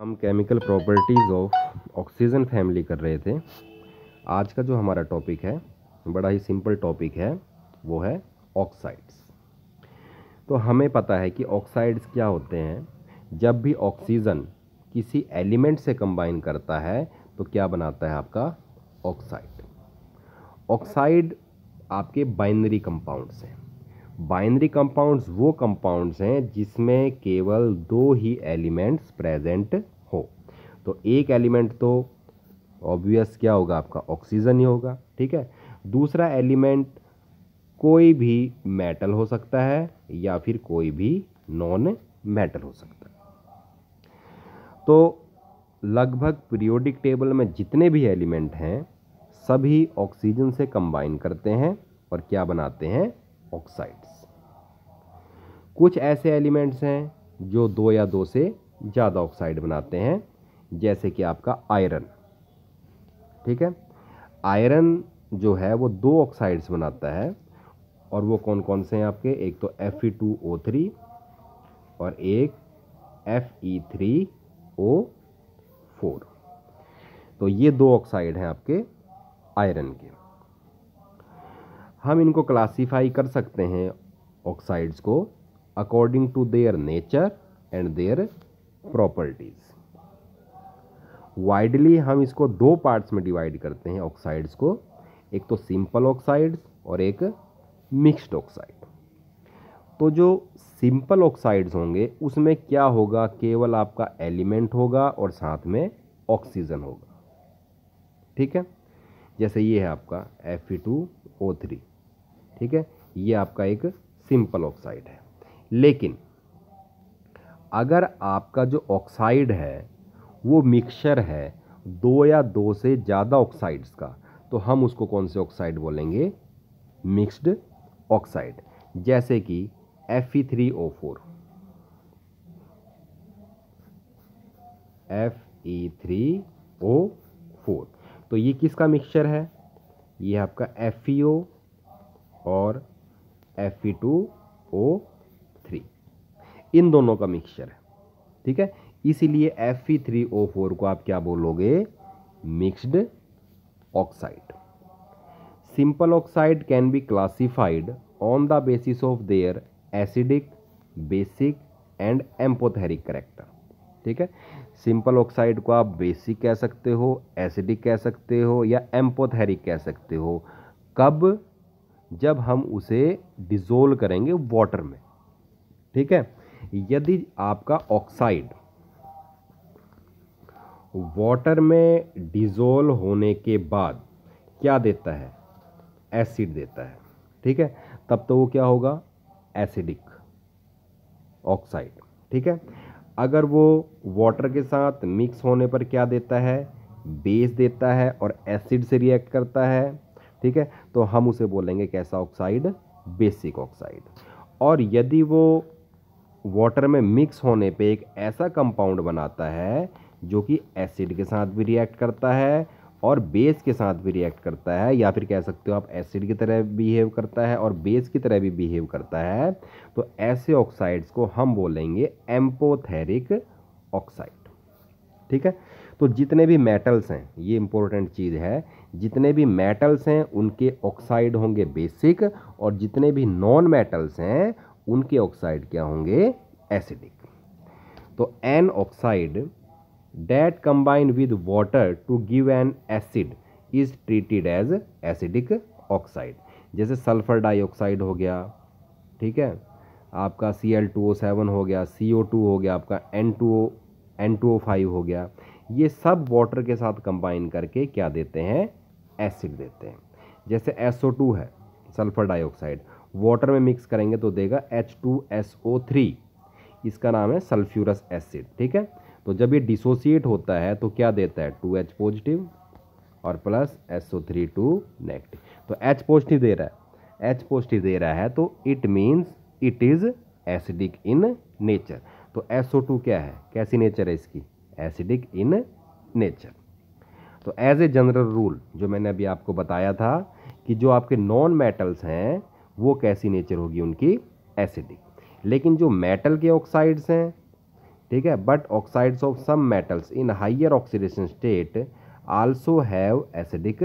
हम chemical properties of oxygen family कर रहे थे आज का जो हमारा टॉपिक है बड़ा ही सिंपल टॉपिक है वो है ऑक्साइड्स तो हमें पता है कि ऑक्साइड्स क्या होते हैं जब भी ऑक्सीजन किसी एलिमेंट से कंबाइन करता है तो क्या बनाता है आपका ऑक्साइड ऑक्साइड आपके बाइनरी कंपाउंड्स हैं बाइनरी कंपाउंड्स वो कंपाउंड्स हैं जिसमें केवल दो ही एलिमेंट्स प्रेजेंट हो तो एक एलिमेंट तो ऑब्वियस क्या होगा आपका ऑक्सीजन ही होगा ठीक है दूसरा एलिमेंट कोई भी मेटल हो सकता है या फिर कोई भी नॉन मेटल हो सकता है तो लगभग पीरियोडिक टेबल में जितने भी एलिमेंट हैं सभी ऑक्सीजन से कंबाइन करते हैं और क्या बनाते हैं ऑक्साइड्स कुछ ऐसे एलिमेंट्स हैं जो दो या दो से ज़्यादा ऑक्साइड बनाते हैं जैसे कि आपका आयरन ठीक है आयरन जो है वो दो ऑक्साइड्स बनाता है और वो कौन कौन से हैं आपके एक तो F E two O three और एक F E three O four तो ये दो ऑक्साइड हैं आपके आयरन के हम इनको क्लासिफाई कर सकते हैं ऑक्साइड्स को according to their nature and their properties widely हम इसको दो पार्ट्स में डिवाइड करते हैं ऑक्साइड्स को एक तो सिंपल ऑक्साइड्स और एक मिक्स्ड ऑक्साइड तो जो सिंपल ऑक्साइड्स होंगे उसमें क्या होगा केवल आपका एलिमेंट होगा और साथ में ऑक्सीजन होगा ठीक है जैसे ये है आपका Fe2O3 ठीक है ये आपका एक सिंपल ऑक्साइड है लेकिन अगर आपका जो ऑक्साइड है वो मिक्सचर है दो या दो से ज़्यादा ऑक्साइड्स का तो हम उसको कौन से ऑक्साइड बोलेंगे मिक्स्ड ऑक्साइड जैसे कि F E three O four F E three O four तो ये किसका मिक्सचर है ये आपका एफ ई ओ और एफ ई टू ओ इन दोनों का मिक्सचर है ठीक है इसीलिए एफ थ्री ओ फोर को आप क्या बोलोगे mixed oxide simple oxide can be classified on the basis of their acidic basic and amphoteric character ठीक है सिंपल ऑक्साइड को आप बेसिक कह सकते हो एसिडिक कह सकते हो या एम्पोथेरिक कह सकते हो कब जब हम उसे डिज़ोल्व करेंगे वाटर में ठीक है यदि आपका ऑक्साइड वाटर में डिज़ोल्व होने के बाद क्या देता है एसिड देता है ठीक है तब तो वो क्या होगा एसिडिक ऑक्साइड ठीक है अगर वो वाटर के साथ मिक्स होने पर क्या देता है बेस देता है और एसिड से रिएक्ट करता है ठीक है तो हम उसे बोलेंगे कैसा ऑक्साइड बेसिक ऑक्साइड और यदि वो वाटर में मिक्स होने पे एक ऐसा कंपाउंड बनाता है जो कि एसिड के साथ भी रिएक्ट करता है और बेस के साथ भी रिएक्ट करता है या फिर कह सकते हो आप एसिड की तरह बिहेव करता है और बेस की तरह भी बिहेव करता है तो ऐसे ऑक्साइड्स को हम बोलेंगे एम्पोथेरिक ऑक्साइड ठीक है तो जितने भी मेटल्स हैं ये इंपॉर्टेंट चीज़ है जितने भी मेटल्स हैं उनके ऑक्साइड होंगे बेसिक और जितने भी नॉन मेटल्स हैं उनके ऑक्साइड क्या होंगे एसिडिक तो an oxide that combine with water to give an acid is treated as acidic oxide जैसे सल्फर डाइऑक्साइड हो गया ठीक है आपका C L two O seven हो गया सी ओ टू हो गया आपका N two O N two O five हो गया ये सब वाटर के साथ कंबाइन करके क्या देते हैं एसिड देते हैं जैसे एस ओ टू है सल्फर डाइऑक्साइड वाटर में मिक्स करेंगे तो देगा H two S O three इसका नाम है सल्फ्यूरस एसिड ठीक है तो जब ये डिसोसिएट होता है तो क्या देता है टू एच पॉजिटिव और plus S O three two negative तो एच पॉजिटिव दे रहा है एच पॉजिटिव दे रहा है तो it means it is acidic in nature तो एस ओ टू क्या है कैसी नेचर है इसकी एसिडिक इन नेचर तो एज ए जनरल रूल जो मैंने अभी आपको बताया था कि जो आपके नॉन मेटल्स हैं वो कैसी नेचर होगी उनकी एसिडिक लेकिन जो मेटल के ऑक्साइड्स हैं ठीक है but oxides of some metals in higher oxidation state also have acidic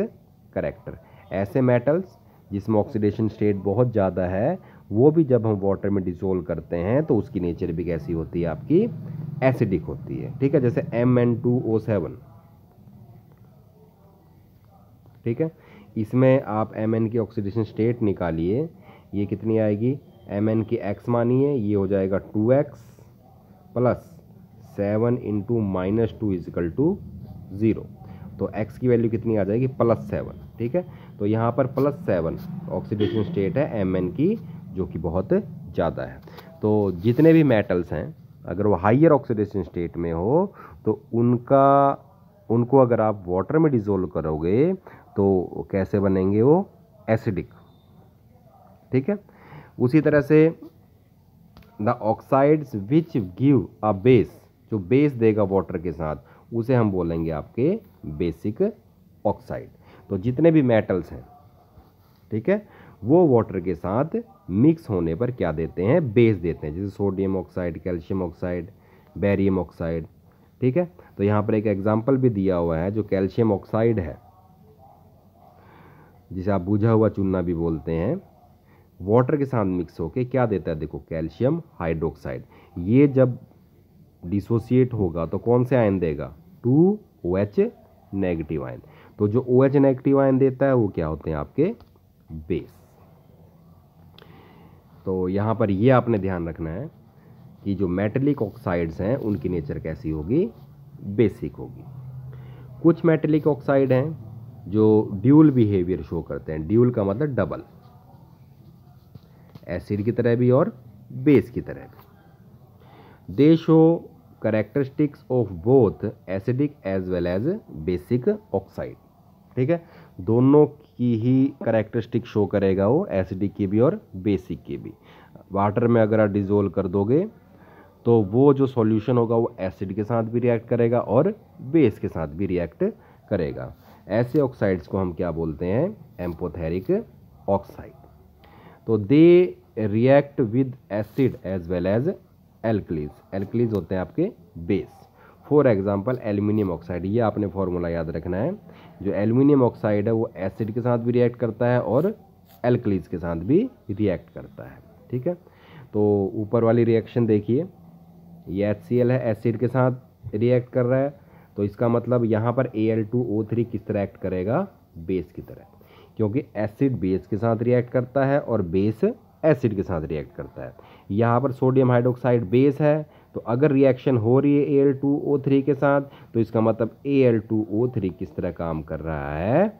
character ऐसे मेटल्स जिसमें ऑक्सीडेशन स्टेट बहुत ज़्यादा है वो भी जब हम वाटर में डिसोल्व करते हैं तो उसकी नेचर भी कैसी होती है आपकी एसिडिक होती है ठीक है जैसे M N two O seven ठीक है इसमें आप एम एन की ऑक्सीडेशन स्टेट निकालिए ये कितनी आएगी एम एन की एक्स मानी है ये हो जाएगा two X plus seven into minus two equal to zero तो एक्स की वैल्यू कितनी आ जाएगी प्लस सेवन ठीक है तो यहाँ पर प्लस सेवन ऑक्सीडेशन स्टेट है एम एन की जो कि बहुत ज़्यादा है तो जितने भी मेटल्स हैं अगर वो हाइयर ऑक्सीडेशन स्टेट में हो तो उनका उनको अगर आप वाटर में डिज़ोल्व करोगे तो कैसे बनेंगे वो एसिडिक ठीक है उसी तरह से the oxides which give a base जो बेस देगा वाटर के साथ उसे हम बोलेंगे आपके बेसिक ऑक्साइड तो जितने भी मेटल्स हैं ठीक है वो वाटर के साथ मिक्स होने पर क्या देते हैं बेस देते हैं जैसे sodium oxide calcium oxide barium oxide ठीक है तो यहाँ पर एक एग्जाम्पल भी दिया हुआ है जो कैल्शियम ऑक्साइड है जिसे आप बूझा हुआ चूना भी बोलते हैं वाटर के साथ मिक्स होके क्या देता है देखो कैल्शियम हाइड्रोक्साइड ये जब डिसोसिएट होगा तो कौन से आयन देगा two O H negative ion तो जो ओ एच नेगेटिव आयन देता है वो क्या होते हैं आपके बेस तो यहाँ पर ये आपने ध्यान रखना है कि जो मेटलिक ऑक्साइड्स हैं उनकी नेचर कैसी होगी बेसिक होगी कुछ मेटलिक ऑक्साइड हैं जो ड्यूल बिहेवियर शो करते हैं ड्यूल का मतलब डबल एसिड की तरह भी और बेस की तरह भी they show characteristics of both acidic as well as basic oxide ठीक है दोनों की ही करेक्टरिस्टिक शो करेगा वो एसिडिक की भी और बेसिक की भी वाटर में अगर आप डिज़ोल्व कर दोगे तो वो जो सॉल्यूशन होगा वो एसिड के साथ भी रिएक्ट करेगा और बेस के साथ भी रिएक्ट करेगा ऐसे ऑक्साइड्स को हम क्या बोलते हैं एम्पोथेरिक ऑक्साइड तो they react with acid as well as alkalis alkalis होते हैं आपके base for example aluminium oxide ये आपने फॉर्मूला याद रखना है जो एल्यूमिनियम ऑक्साइड है वो एसिड के साथ भी रिएक्ट करता है और एल्कलीज के साथ भी रिएक्ट करता है ठीक है तो ऊपर वाली रिएक्शन देखिए ये एच है एसिड के साथ रिएक्ट कर रहा है तो इसका मतलब यहाँ पर ए किस तरह एक्ट करेगा बेस की तरह क्योंकि एसिड बेस के साथ रिएक्ट करता है और बेस एसिड के साथ रिएक्ट करता है यहाँ पर सोडियम हाइड्रोक्साइड बेस है तो अगर रिएक्शन हो रही है एल टू ओ थ्री के साथ तो इसका मतलब A L two O three किस तरह काम कर रहा है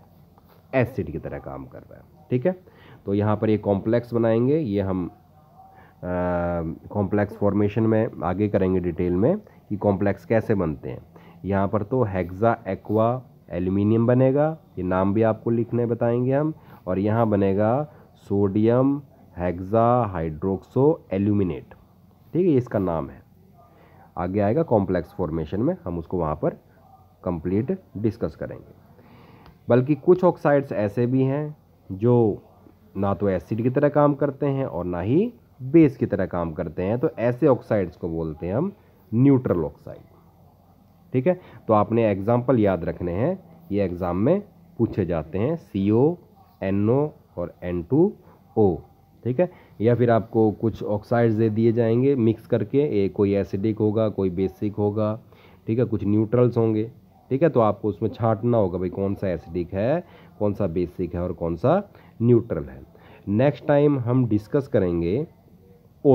एसिड की तरह काम कर रहा है ठीक है तो यहाँ पर ये कॉम्प्लेक्स बनाएंगे ये हम कॉम्प्लेक्स फॉर्मेशन में आगे करेंगे डिटेल में कि कॉम्प्लेक्स कैसे बनते हैं यहाँ पर तो हेक्सा एक्वा एल्यूमिनियम बनेगा ये नाम भी आपको लिखने बताएंगे हम और यहाँ बनेगा सोडियम हेक्सा हाइड्रोक्सो एल्यूमिनेट ठीक है इसका नाम है आगे आएगा कॉम्प्लेक्स फॉर्मेशन में हम उसको वहाँ पर कंप्लीट डिस्कस करेंगे बल्कि कुछ ऑक्साइड्स ऐसे भी हैं जो ना तो एसिड की तरह काम करते हैं और ना ही बेस की तरह काम करते हैं तो ऐसे ऑक्साइड्स को बोलते हैं हम न्यूट्रल ऑक्साइड ठीक है तो आपने एग्ज़ाम्पल याद रखने हैं ये एग्ज़ाम में पूछे जाते हैं सी ओ एन ओ और एन टू ओ ठीक है या फिर आपको कुछ ऑक्साइड्स दे दिए जाएंगे मिक्स करके ए, कोई एसिडिक होगा कोई बेसिक होगा ठीक है कुछ न्यूट्रल्स होंगे ठीक है तो आपको उसमें छांटना होगा भाई कौन सा एसिडिक है कौन सा बेसिक है और कौन सा न्यूट्रल है नेक्स्ट टाइम हम डिस्कस करेंगे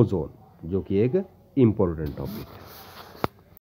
ओजोन जो कि एक इम्पोर्टेंट टॉपिक है